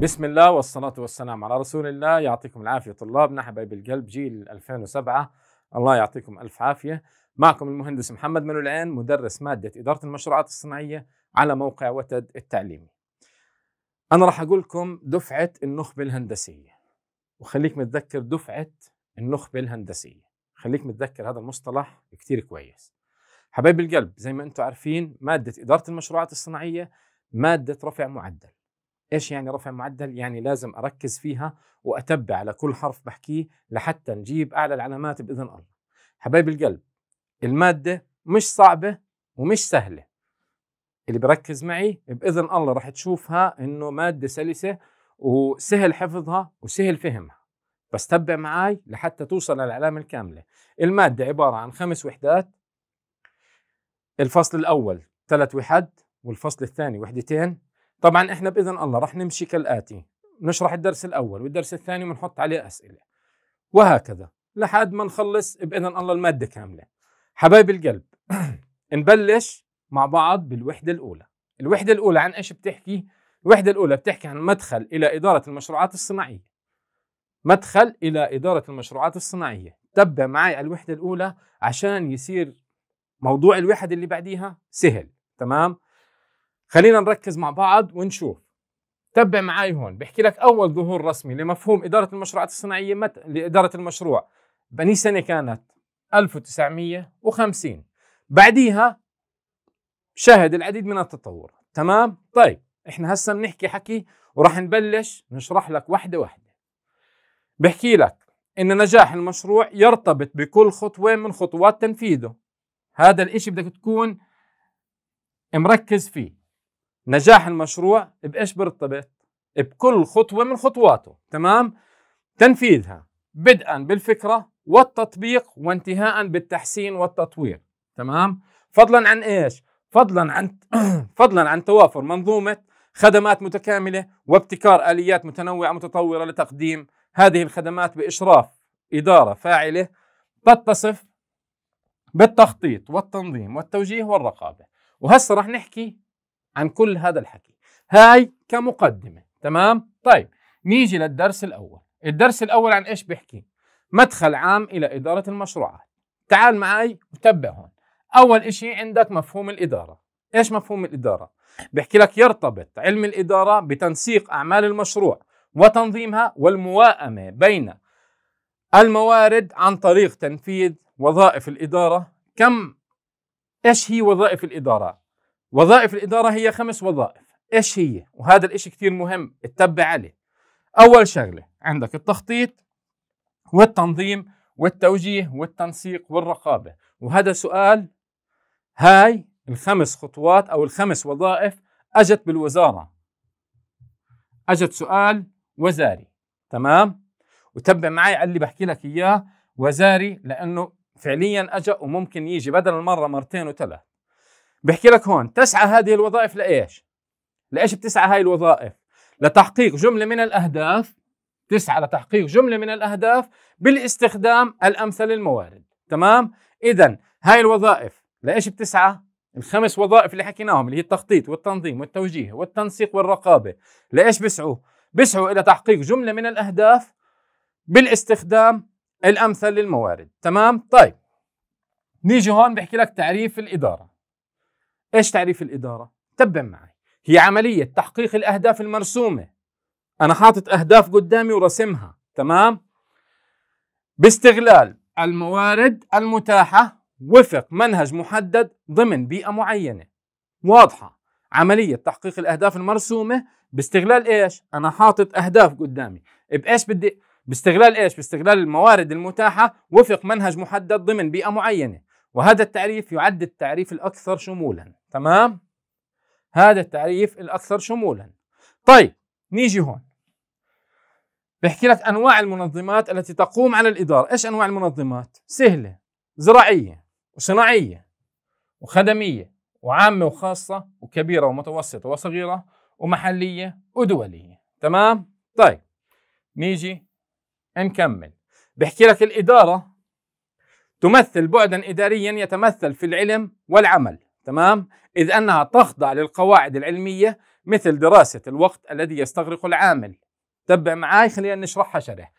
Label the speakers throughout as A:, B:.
A: بسم الله والصلاة والسلام على رسول الله يعطيكم العافية طلابنا حبايب القلب جيل 2007 الله يعطيكم ألف عافية معكم المهندس محمد منو العين مدرس مادة إدارة المشروعات الصناعية على موقع وتد التعليمي أنا راح أقول لكم دفعة النخبة الهندسية وخليك متذكر دفعة النخبة الهندسية خليك متذكر هذا المصطلح كثير كويس حبايب القلب زي ما أنتم عارفين مادة إدارة المشروعات الصناعية مادة رفع معدل ايش يعني رفع معدل يعني لازم اركز فيها واتبع على كل حرف بحكيه لحتى نجيب اعلى العلامات باذن الله حبايب القلب الماده مش صعبه ومش سهله اللي بركز معي باذن الله راح تشوفها انه ماده سلسه وسهل حفظها وسهل فهمها بس تبع معي لحتى توصل للعلامة الكاملة المادة عبارة عن خمس وحدات الفصل الأول ثلاث وحد والفصل الثاني وحدتين طبعا احنا باذن الله رح نمشي كالاتي نشرح الدرس الاول والدرس الثاني ونحط عليه اسئله وهكذا لحد ما نخلص باذن الله الماده كامله حبايب القلب نبلش مع بعض بالوحده الاولى الوحده الاولى عن ايش بتحكي الوحده الاولى بتحكي عن مدخل الى اداره المشروعات الصناعيه مدخل الى اداره المشروعات الصناعيه تبع معي على الوحده الاولى عشان يصير موضوع الوحده اللي بعديها سهل تمام خلينا نركز مع بعض ونشوف تبع معي هون بحكي لك اول ظهور رسمي لمفهوم اداره المشروعات الصناعيه مت... لاداره المشروع بني سنه كانت 1950 بعديها شهد العديد من التطور تمام طيب احنا هسه بنحكي حكي وراح نبلش نشرح لك واحده واحده بحكي لك ان نجاح المشروع يرتبط بكل خطوه من خطوات تنفيذه هذا الاشي بدك تكون مركز فيه نجاح المشروع بايش بيرتبط؟ بكل خطوه من خطواته، تمام؟ تنفيذها بدءا بالفكره والتطبيق وانتهاء بالتحسين والتطوير، تمام؟ فضلا عن ايش؟ فضلا عن فضلا عن توافر منظومه خدمات متكامله وابتكار اليات متنوعه متطوره لتقديم هذه الخدمات باشراف اداره فاعله تتصف بالتخطيط والتنظيم والتوجيه والرقابه وهسه رح نحكي عن كل هذا الحكي هاي كمقدمة تمام طيب نيجي للدرس الأول الدرس الأول عن إيش بيحكي مدخل عام إلى إدارة المشروعات تعال معي وتبع هون أول إشي عندك مفهوم الإدارة إيش مفهوم الإدارة بيحكي لك يرتبط علم الإدارة بتنسيق أعمال المشروع وتنظيمها والمواءمة بين الموارد عن طريق تنفيذ وظائف الإدارة كم إيش هي وظائف الإدارة وظائف الإدارة هي خمس وظائف إيش هي؟ وهذا الإشي كتير مهم اتبع عليه أول شغلة عندك التخطيط والتنظيم والتوجيه والتنسيق والرقابة وهذا سؤال هاي الخمس خطوات أو الخمس وظائف أجت بالوزارة أجت سؤال وزاري تمام وتبع معي على اللي بحكي لك إياه وزاري لأنه فعليا أجا وممكن يجي بدل المرة مرتين وثلاث بحكي لك هون تسعى هذه الوظائف لايش؟ لايش بتسعى هاي الوظائف؟ لتحقيق جمله من الاهداف تسعى لتحقيق جمله من الاهداف بالاستخدام الامثل للموارد، تمام؟ اذا هاي الوظائف لايش بتسعى؟ الخمس وظائف اللي حكيناهم اللي هي التخطيط والتنظيم والتوجيه والتنسيق والرقابه، لايش بيسعوا؟ بيسعوا الى تحقيق جمله من الاهداف بالاستخدام الامثل للموارد، تمام؟ طيب نيجي هون بحكي لك تعريف الاداره. ايش تعريف الاداره؟ تبع معي هي عمليه تحقيق الاهداف المرسومه انا حاطط اهداف قدامي ورسمها تمام باستغلال الموارد المتاحه وفق منهج محدد ضمن بيئه معينه واضحه عمليه تحقيق الاهداف المرسومه باستغلال ايش انا حاطط اهداف قدامي بايش بدي باستغلال ايش باستغلال الموارد المتاحه وفق منهج محدد ضمن بيئه معينه وهذا التعريف يعد التعريف الاكثر شمولا تمام هذا التعريف الأكثر شمولا طيب نيجي هون بحكي لك أنواع المنظمات التي تقوم على الإدارة إيش أنواع المنظمات؟ سهلة زراعية وصناعية وخدمية وعامة وخاصة وكبيرة ومتوسطة وصغيرة ومحلية ودولية تمام؟ طيب نيجي نكمل بحكي لك الإدارة تمثل بعدا إداريا يتمثل في العلم والعمل تمام إذ أنها تخضع للقواعد العلمية مثل دراسة الوقت الذي يستغرق العامل تبع معاي خلينا نشرحها شرح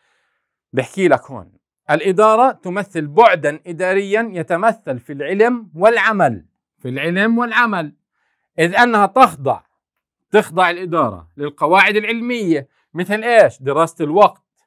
A: بحكي لك هون الإدارة تمثل بعدا إداريا يتمثل في العلم والعمل في العلم والعمل إذ أنها تخضع تخضع الإدارة للقواعد العلمية مثل إيش دراسة الوقت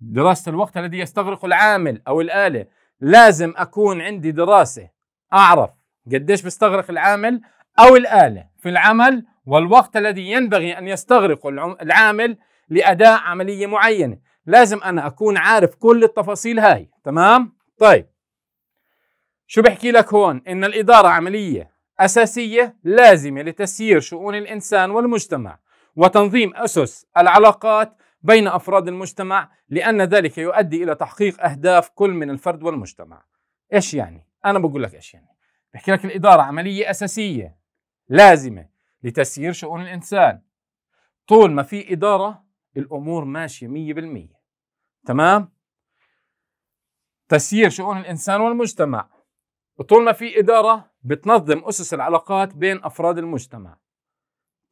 A: دراسة الوقت الذي يستغرق العامل أو الآلة لازم أكون عندي دراسة أعرف قديش بيستغرق العامل أو الآلة في العمل والوقت الذي ينبغي أن يستغرقه العامل لأداء عملية معينة لازم أنا أكون عارف كل التفاصيل هاي تمام؟ طيب شو بحكي لك هون إن الإدارة عملية أساسية لازمة لتسيير شؤون الإنسان والمجتمع وتنظيم أسس العلاقات بين أفراد المجتمع لأن ذلك يؤدي إلى تحقيق أهداف كل من الفرد والمجتمع إيش يعني؟ أنا بقول لك إيش يعني بحكي لك الإدارة عملية أساسية لازمة لتسيير شؤون الإنسان طول ما في إدارة الأمور ماشية مية بالمية تمام؟ تسيير شؤون الإنسان والمجتمع وطول ما في إدارة بتنظم أسس العلاقات بين أفراد المجتمع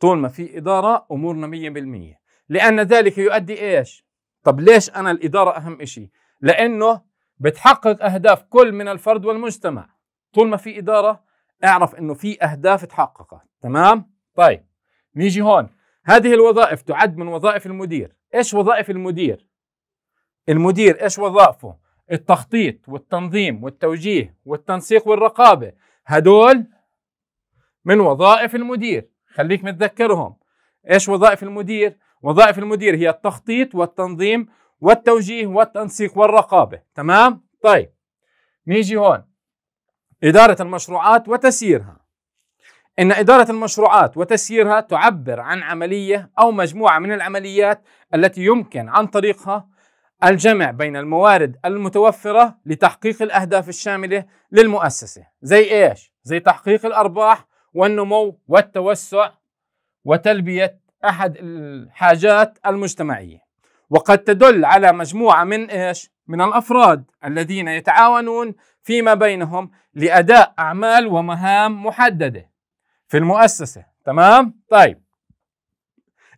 A: طول ما في إدارة أمورنا مية بالمية لأن ذلك يؤدي إيش؟ طب ليش أنا الإدارة أهم إشي؟ لأنه بتحقق أهداف كل من الفرد والمجتمع طول ما في اداره اعرف انه في اهداف تحققت تمام طيب نيجي هون هذه الوظائف تعد من وظائف المدير ايش وظائف المدير المدير ايش وظائفه التخطيط والتنظيم والتوجيه والتنسيق والرقابه هدول من وظائف المدير خليك متذكرهم ايش وظائف المدير وظائف المدير هي التخطيط والتنظيم والتوجيه والتنسيق والرقابه تمام طيب نيجي هون إدارة المشروعات وتسييرها إن إدارة المشروعات وتسييرها تعبر عن عملية أو مجموعة من العمليات التي يمكن عن طريقها الجمع بين الموارد المتوفرة لتحقيق الأهداف الشاملة للمؤسسة زي إيش؟ زي تحقيق الأرباح والنمو والتوسع وتلبية أحد الحاجات المجتمعية وقد تدل على مجموعة من إيش؟ من الافراد الذين يتعاونون فيما بينهم لاداء اعمال ومهام محدده في المؤسسه تمام طيب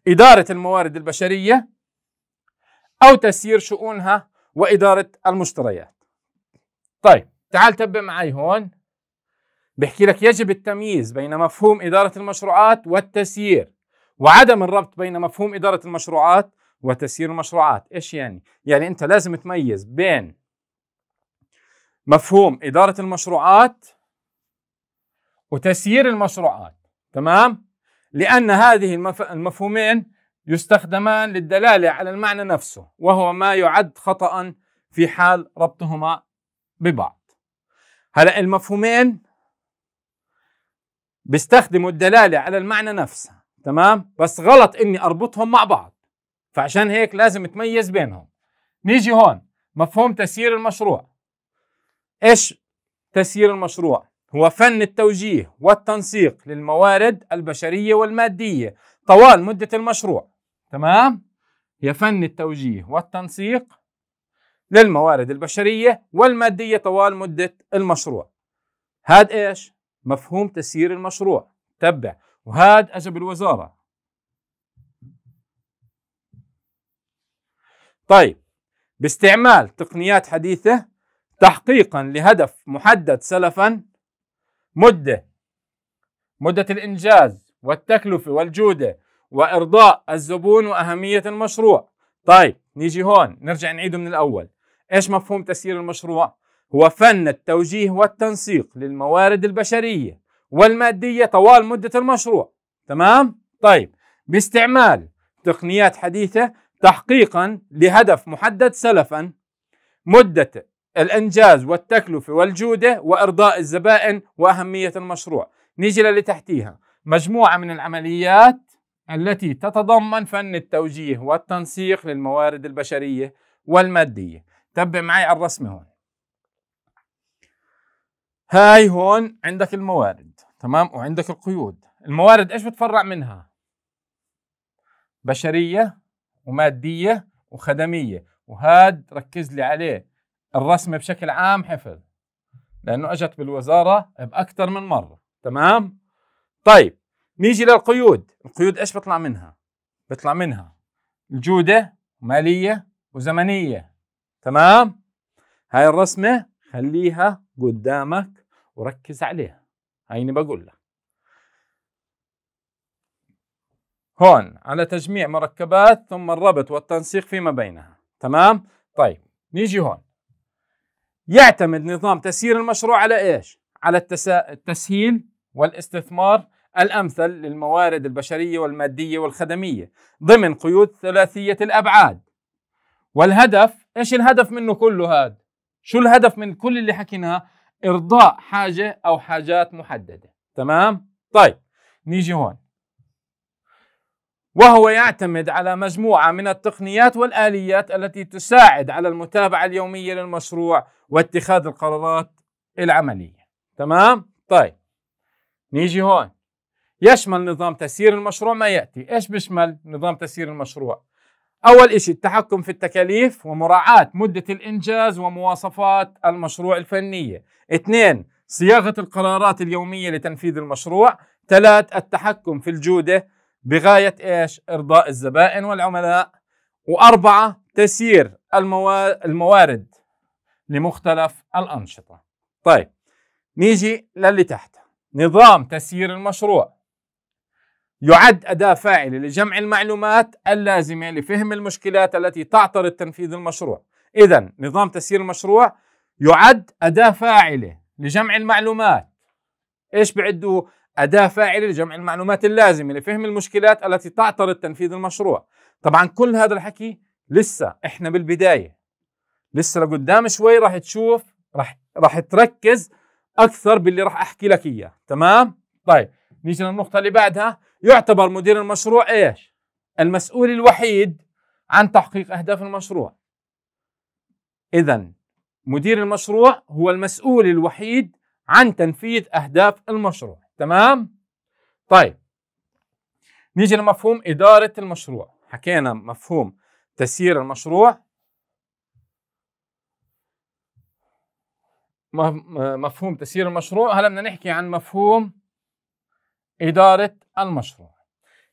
A: اداره الموارد البشريه او تسيير شؤونها واداره المشتريات طيب تعال تبع معي هون بحكي لك يجب التمييز بين مفهوم اداره المشروعات والتسيير وعدم الربط بين مفهوم اداره المشروعات وتسيير المشروعات ايش يعني يعني انت لازم تميز بين مفهوم اداره المشروعات وتسيير المشروعات تمام لان هذه المف... المفهومين يستخدمان للدلاله على المعنى نفسه وهو ما يعد خطا في حال ربطهما ببعض هلا المفهومين بيستخدموا الدلاله على المعنى نفسه تمام بس غلط اني اربطهم مع بعض فعشان هيك لازم تميز بينهم نيجي هون مفهوم تسيير المشروع ايش تسيير المشروع هو فن التوجيه والتنسيق للموارد البشريه والماديه طوال مده المشروع تمام هي فن التوجيه والتنسيق للموارد البشريه والماديه طوال مده المشروع هاد ايش مفهوم تسيير المشروع تبع وهاد اجى بالوزاره طيب باستعمال تقنيات حديثة تحقيقا لهدف محدد سلفا مدة مدة الإنجاز والتكلفة والجودة وإرضاء الزبون وأهمية المشروع طيب نيجي هون نرجع نعيده من الأول إيش مفهوم تسيير المشروع؟ هو فن التوجيه والتنسيق للموارد البشرية والمادية طوال مدة المشروع تمام؟ طيب باستعمال تقنيات حديثة تحقيقا لهدف محدد سلفا مدة الإنجاز والتكلفة والجودة وإرضاء الزبائن وأهمية المشروع نيجي للي تحتيها مجموعة من العمليات التي تتضمن فن التوجيه والتنسيق للموارد البشرية والمادية تبع معي الرسمة هون هاي هون عندك الموارد تمام وعندك القيود الموارد ايش بتفرع منها بشرية وماديه وخدميه وهاد ركز لي عليه الرسمه بشكل عام حفظ لانه اجت بالوزاره باكثر من مره تمام طيب نيجي للقيود القيود ايش بيطلع منها بيطلع منها الجوده ماليه وزمنيه تمام هاي الرسمه خليها قدامك وركز عليها هيني بقول لك هون على تجميع مركبات ثم الربط والتنسيق فيما بينها تمام طيب نيجي هون يعتمد نظام تسيير المشروع على ايش على التسا... التسهيل والاستثمار الامثل للموارد البشريه والماديه والخدميه ضمن قيود ثلاثيه الابعاد والهدف ايش الهدف منه كله هذا شو الهدف من كل اللي حكيناه ارضاء حاجه او حاجات محدده تمام طيب نيجي هون وهو يعتمد على مجموعة من التقنيات والآليات التي تساعد على المتابعة اليومية للمشروع واتخاذ القرارات العملية تمام؟ طيب نيجي هون يشمل نظام تسيير المشروع ما يأتي إيش بيشمل نظام تسيير المشروع؟ أول إشي التحكم في التكاليف ومراعاة مدة الإنجاز ومواصفات المشروع الفنية اثنين صياغة القرارات اليومية لتنفيذ المشروع ثلاث التحكم في الجودة بغاية إيش؟ إرضاء الزبائن والعملاء وأربعة تسيير الموارد لمختلف الأنشطة طيب نيجي للي تحت نظام تسيير المشروع يعد أداة فاعلة لجمع المعلومات اللازمة لفهم المشكلات التي تعترض تنفيذ المشروع إذا نظام تسيير المشروع يعد أداة فاعلة لجمع المعلومات إيش بعده أداة فاعلة لجمع المعلومات اللازمة لفهم المشكلات التي تعترض تنفيذ المشروع طبعا كل هذا الحكي لسه إحنا بالبداية لسه لقدام شوي راح تشوف راح راح تركز أكثر باللي راح أحكي لك إياه تمام طيب نيجي للنقطة اللي بعدها يعتبر مدير المشروع إيش المسؤول الوحيد عن تحقيق أهداف المشروع إذا مدير المشروع هو المسؤول الوحيد عن تنفيذ أهداف المشروع تمام طيب نيجي لمفهوم إدارة المشروع حكينا مفهوم تسيير المشروع مفهوم تسيير المشروع هلا بدنا نحكي عن مفهوم إدارة المشروع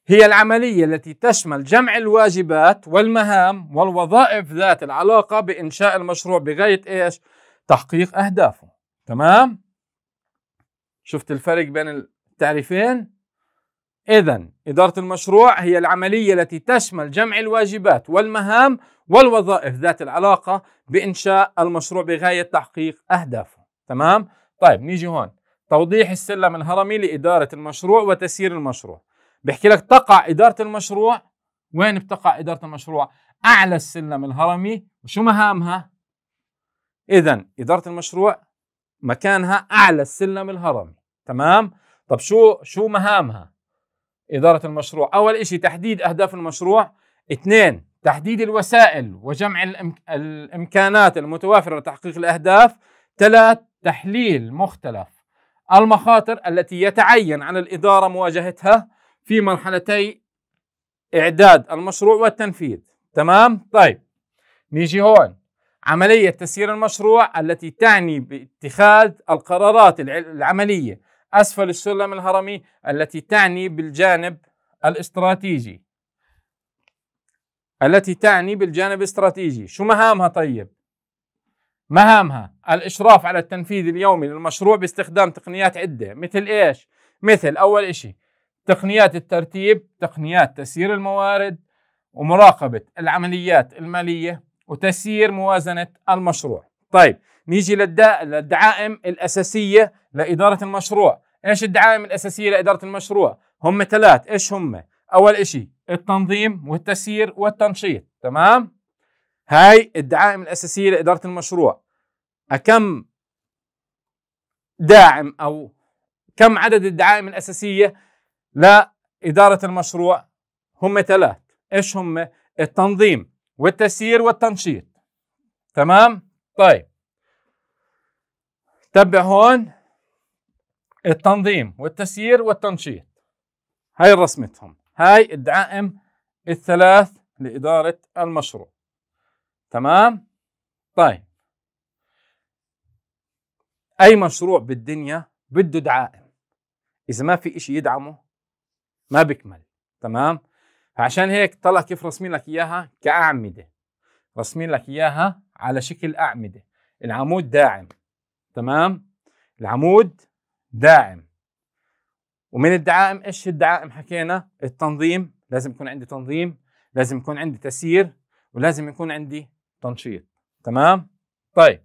A: هي العملية التي تشمل جمع الواجبات والمهام والوظائف ذات العلاقة بإنشاء المشروع بغاية إيش؟ تحقيق أهدافه تمام؟ شفت الفرق بين التعريفين إذا إدارة المشروع هي العملية التي تشمل جمع الواجبات والمهام والوظائف ذات العلاقة بإنشاء المشروع بغاية تحقيق أهدافه تمام؟ طيب نيجي هون توضيح السلم الهرمي لإدارة المشروع وتسيير المشروع بحكي لك تقع إدارة المشروع وين بتقع إدارة المشروع؟ أعلى السلم الهرمي وشو مهامها؟ إذا إدارة المشروع مكانها اعلى السلم الهرمي تمام طب شو شو مهامها اداره المشروع اول شيء تحديد اهداف المشروع اثنين تحديد الوسائل وجمع الامكانات المتوافره لتحقيق الاهداف ثلاث تحليل مختلف المخاطر التي يتعين على الاداره مواجهتها في مرحلتي اعداد المشروع والتنفيذ تمام طيب نيجي هون عملية تسيير المشروع التي تعني باتخاذ القرارات العملية أسفل السلم الهرمي التي تعني بالجانب الاستراتيجي التي تعني بالجانب الاستراتيجي شو مهامها طيب؟ مهامها الإشراف على التنفيذ اليومي للمشروع باستخدام تقنيات عدة مثل إيش؟ مثل أول إشي تقنيات الترتيب تقنيات تسيير الموارد ومراقبة العمليات المالية وتسيير موازنة المشروع طيب نيجي للدعائم الأساسية لإدارة المشروع إيش الدعائم الأساسية لإدارة المشروع؟ هم ثلاث إيش هم؟ أول إشي التنظيم والتسيير والتنشيط تمام؟ هاي الدعائم الأساسية لإدارة المشروع أكم داعم أو كم عدد الدعائم الأساسية لإدارة المشروع؟ هم ثلاث إيش هم؟ التنظيم والتسيير والتنشيط تمام طيب تبع هون التنظيم والتسيير والتنشيط هاي رسمتهم هاي الدعائم الثلاث لإدارة المشروع تمام طيب أي مشروع بالدنيا بده دعائم إذا ما في إشي يدعمه ما بيكمل تمام فعشان هيك طلع كيف رسمين لك اياها كاعمده رسمين لك اياها على شكل اعمده العمود داعم تمام العمود داعم ومن الدعائم ايش الدعائم حكينا التنظيم لازم يكون عندي تنظيم لازم يكون عندي تسيير ولازم يكون عندي تنشيط تمام طيب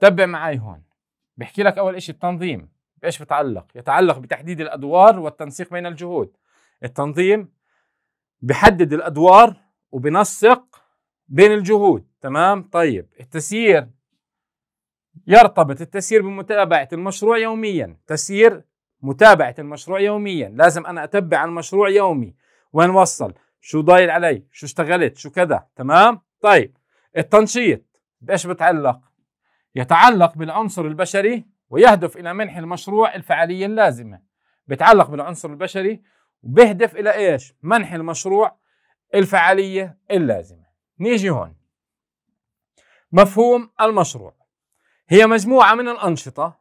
A: تبع معي هون بحكي لك اول شيء التنظيم بايش بتعلق يتعلق بتحديد الادوار والتنسيق بين الجهود التنظيم بحدد الادوار وبنسق بين الجهود تمام طيب التسيير يرتبط التسيير بمتابعه المشروع يوميا تسيير متابعه المشروع يوميا لازم انا اتبع المشروع يومي وين وصل شو ضايل علي شو اشتغلت شو كذا تمام طيب التنشيط بايش بتعلق يتعلق بالعنصر البشري ويهدف الى منح المشروع الفعاليه اللازمه بتعلق بالعنصر البشري بهدف الى ايش؟ منح المشروع الفعاليه اللازمه. نيجي هون. مفهوم المشروع هي مجموعه من الانشطه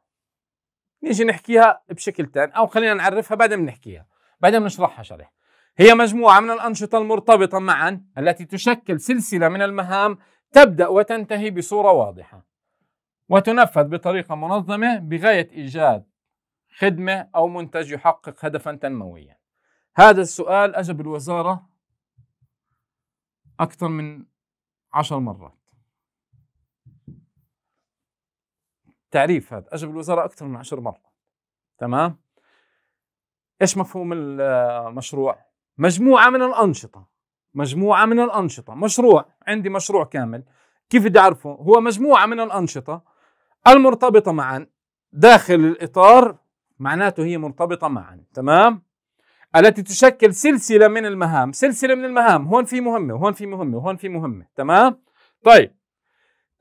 A: نيجي نحكيها بشكل ثاني او خلينا نعرفها بعدين بنحكيها، بعدين بنشرحها شرح. هي مجموعه من الانشطه المرتبطه معا التي تشكل سلسله من المهام تبدا وتنتهي بصوره واضحه. وتنفذ بطريقه منظمه بغايه ايجاد خدمه او منتج يحقق هدفا تنمويا. هذا السؤال أجب الوزارة أكثر من عشر مرات تعريف هذا أجب الوزارة أكثر من عشر مرات تمام إيش مفهوم المشروع مجموعة من الأنشطة مجموعة من الأنشطة مشروع عندي مشروع كامل كيف بدي أعرفه هو مجموعة من الأنشطة المرتبطة معا داخل الإطار معناته هي مرتبطة معا تمام التي تشكل سلسله من المهام سلسله من المهام هون في مهمه وهون في مهمه وهون في مهمه تمام طيب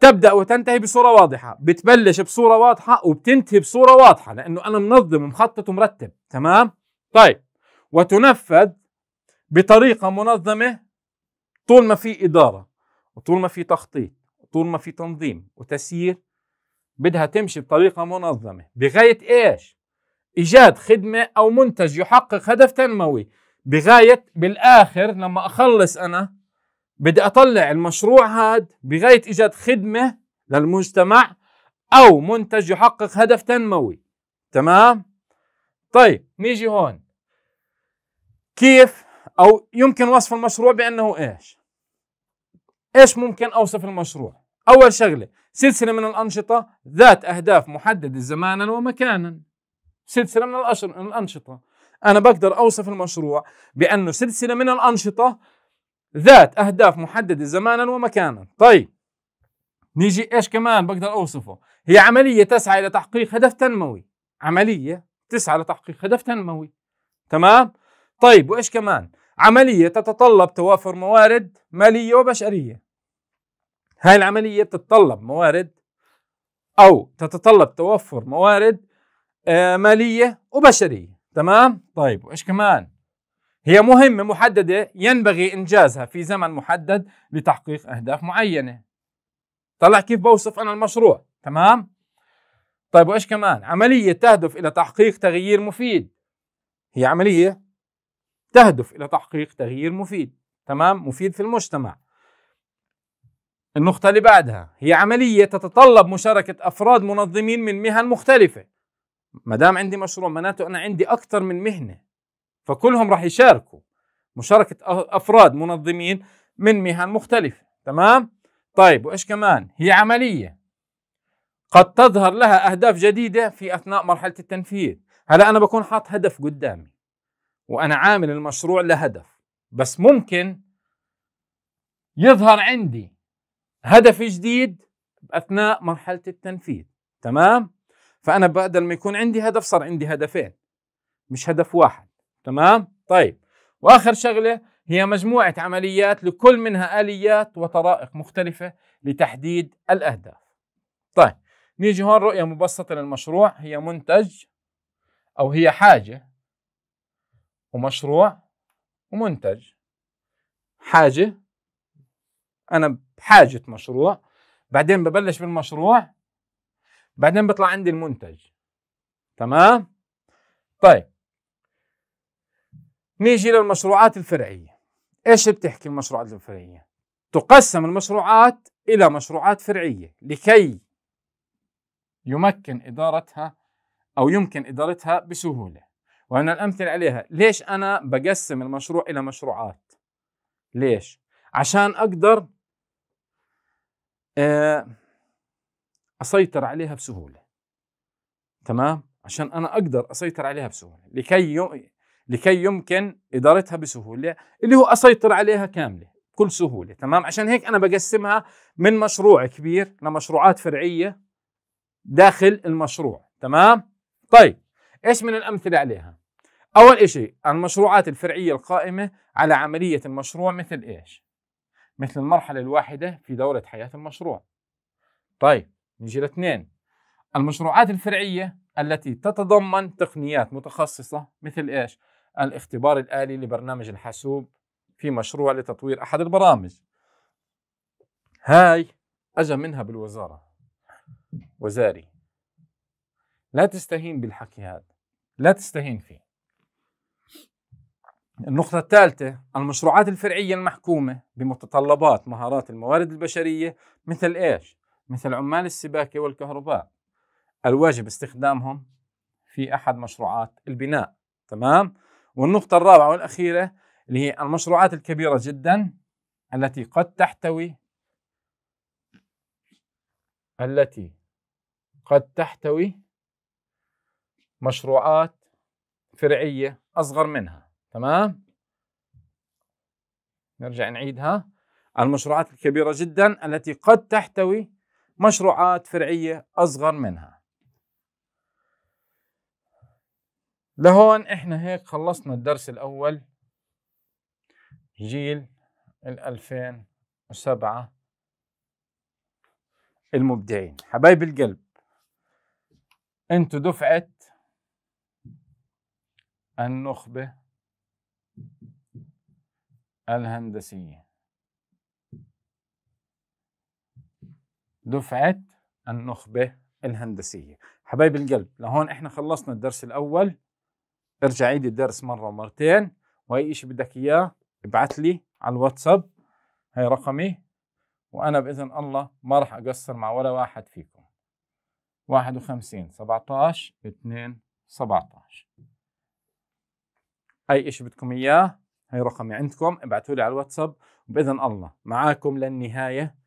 A: تبدا وتنتهي بصوره واضحه بتبلش بصوره واضحه وبتنتهي بصوره واضحه لانه انا منظم ومخطط ومرتب تمام طيب وتنفذ بطريقه منظمه طول ما في اداره وطول ما في تخطيط وطول ما في تنظيم وتسيير بدها تمشي بطريقه منظمه بغايه ايش إيجاد خدمة أو منتج يحقق هدف تنموي بغاية بالآخر لما أخلص أنا بدي أطلع المشروع هاد بغاية إيجاد خدمة للمجتمع أو منتج يحقق هدف تنموي تمام؟ طيب نيجي هون كيف أو يمكن وصف المشروع بأنه إيش؟ إيش ممكن أوصف المشروع؟ أول شغلة سلسلة من الأنشطة ذات أهداف محددة زمانا ومكانا سلسله من الأشر... الانشطه انا بقدر اوصف المشروع بانه سلسله من الانشطه ذات اهداف محدده زمانا ومكانا طيب نيجي ايش كمان بقدر اوصفه هي عمليه تسعى الى تحقيق هدف تنموي عمليه تسعى لتحقيق هدف تنموي تمام طيب وايش كمان عمليه تتطلب توافر موارد ماليه وبشريه هاي العمليه تتطلب موارد او تتطلب توفر موارد آه، ماليه وبشريه تمام طيب وايش كمان هي مهمه محدده ينبغي انجازها في زمن محدد لتحقيق اهداف معينه طلع كيف بوصف انا المشروع تمام طيب وايش كمان عمليه تهدف الى تحقيق تغيير مفيد هي عمليه تهدف الى تحقيق تغيير مفيد تمام مفيد في المجتمع النقطة اللي بعدها هي عملية تتطلب مشاركة أفراد منظمين من مهن مختلفة ما دام عندي مشروع معناته انا عندي اكثر من مهنه فكلهم راح يشاركوا مشاركه افراد منظمين من مهن مختلفه تمام طيب وايش كمان هي عمليه قد تظهر لها اهداف جديده في اثناء مرحله التنفيذ هلا انا بكون حاط هدف قدامي وانا عامل المشروع لهدف بس ممكن يظهر عندي هدف جديد اثناء مرحله التنفيذ تمام فانا بدل ما يكون عندي هدف صار عندي هدفين مش هدف واحد تمام طيب واخر شغله هي مجموعه عمليات لكل منها اليات وطرائق مختلفه لتحديد الاهداف طيب نيجي هون رؤيه مبسطه للمشروع هي منتج او هي حاجه ومشروع ومنتج حاجه انا بحاجه مشروع بعدين ببلش بالمشروع بعدين بيطلع عندي المنتج تمام طيب نيجي للمشروعات الفرعيه ايش بتحكي المشروعات الفرعيه تقسم المشروعات الى مشروعات فرعيه لكي يمكن ادارتها او يمكن ادارتها بسهوله وأن الأمثلة عليها ليش أنا بقسم المشروع إلى مشروعات ليش عشان أقدر آه اسيطر عليها بسهوله تمام عشان انا اقدر اسيطر عليها بسهوله لكي لكي يمكن ادارتها بسهوله اللي هو اسيطر عليها كامله بكل سهوله تمام عشان هيك انا بقسمها من مشروع كبير لمشروعات فرعيه داخل المشروع تمام طيب ايش من الامثله عليها اول إشي المشروعات الفرعيه القائمه على عمليه المشروع مثل ايش مثل المرحله الواحده في دوره حياه المشروع طيب نجي اثنين المشروعات الفرعية التي تتضمن تقنيات متخصصة مثل ايش؟ الاختبار الآلي لبرنامج الحاسوب في مشروع لتطوير أحد البرامج هاي أجا منها بالوزارة وزاري لا تستهين بالحكي هذا لا تستهين فيه النقطة الثالثة المشروعات الفرعية المحكومة بمتطلبات مهارات الموارد البشرية مثل ايش؟ مثل عمال السباكة والكهرباء الواجب استخدامهم في أحد مشروعات البناء تمام والنقطة الرابعة والأخيرة اللي هي المشروعات الكبيرة جدا التي قد تحتوي التي قد تحتوي مشروعات فرعية أصغر منها تمام نرجع نعيدها المشروعات الكبيرة جدا التي قد تحتوي مشروعات فرعية أصغر منها لهون احنا هيك خلصنا الدرس الأول جيل الألفين وسبعة المبدعين حبايب القلب انتوا دفعة النخبة الهندسية دفعة النخبة الهندسية حبايب القلب لهون احنا خلصنا الدرس الأول ارجع عيد الدرس مرة ومرتين وأي شيء بدك إياه ابعث لي على الواتساب هاي رقمي وأنا بإذن الله ما راح أقصر مع ولا واحد فيكم 51 17 2 17 أي شيء بدكم إياه هاي رقمي عندكم ابعثوا لي على الواتساب وبإذن الله معاكم للنهاية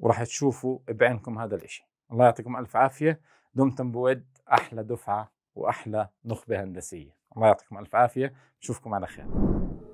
A: وراح تشوفوا بعينكم هذا الإشي الله يعطيكم ألف عافية دمتم بود أحلى دفعة وأحلى نخبة هندسية الله يعطيكم ألف عافية نشوفكم على خير